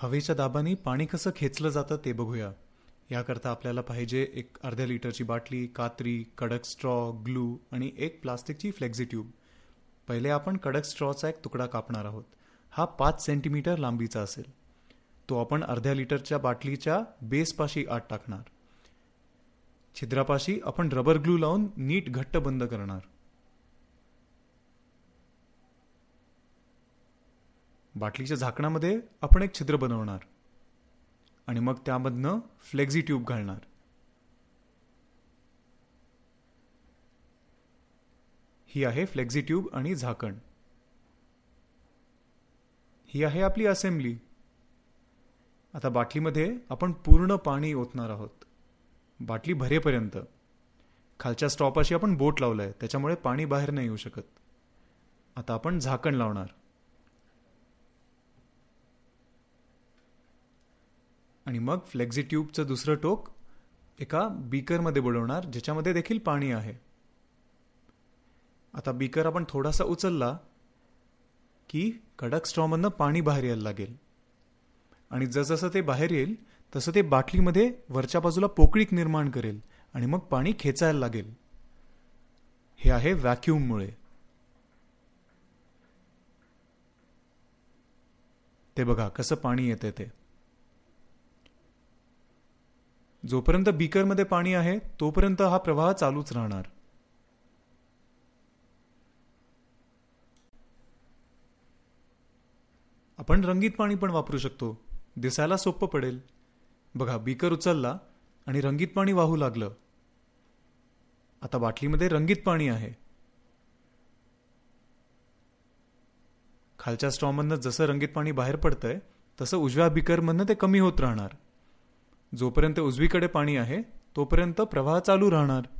हवेच्या दाबाने पाणी कसं खेचलं जातं ते बघूया याकरता आपल्याला पाहिजे एक अर्ध्या लिटरची बाटली कात्री कडक स्ट्रॉ ग्लू आणि एक प्लास्टिकची फ्लेक्झी ट्यूब पहिले आपण कडक स्ट्रॉचा एक तुकडा कापणार आहोत हा पाच सेंटीमीटर लांबीचा असेल तो आपण अर्ध्या लिटरच्या बाटलीच्या बेसपाशी आत टाकणार छिद्रापाशी आपण रबर ग्लू लावून नीट घट्ट बंद करणार बाटलीच्या झाकणामध्ये आपण एक छिद्र बनवणार आणि मग त्यामधनं फ्लेक्झी ट्यूब घालणार ही आहे फ्लेक्झी ट्यूब आणि झाकण ही आहे आपली असेंब्ली आता बाटलीमध्ये आपण पूर्ण पाणी ओतणार आहोत बाटली भरेपर्यंत खालच्या स्टॉपाशी आपण बोट लावलं आहे त्याच्यामुळे पाणी बाहेर नाही येऊ शकत आता आपण झाकण लावणार आणि मग फ्लेक्झी ट्यूबचं दुसरं टोक एका बीकरमध्ये बुडवणार ज्याच्यामध्ये देखील पाणी आहे आता बीकर आपण थोडासा उचलला की कडक स्ट्रॉमधनं पाणी बाहेर यायला लागेल आणि जसजसं ते बाहेर येईल तसं ते बाटलीमध्ये वरच्या बाजूला पोकळीक निर्माण करेल आणि मग पाणी खेचायला लागेल हे आहे व्हॅक्यूममुळे ते बघा कसं पाणी ते, ते जोपर्यंत बीकरमध्ये पाणी आहे तोपर्यंत हा प्रवाह चालूच राहणार आपण रंगीत पाणी पण वापरू शकतो दिसायला सोपं पडेल बघा बीकर उचलला आणि रंगीत पाणी वाहू लागलं आता बाटलीमध्ये रंगीत पाणी आहे खालच्या स्ट्रॉमधनं जसं रंगीत पाणी बाहेर पडतंय तसं उजव्या बिकरमधनं ते कमी होत राहणार जोपर्यंत उजवीकडे पाणी आहे तोपर्यंत प्रवाह चालू राहणार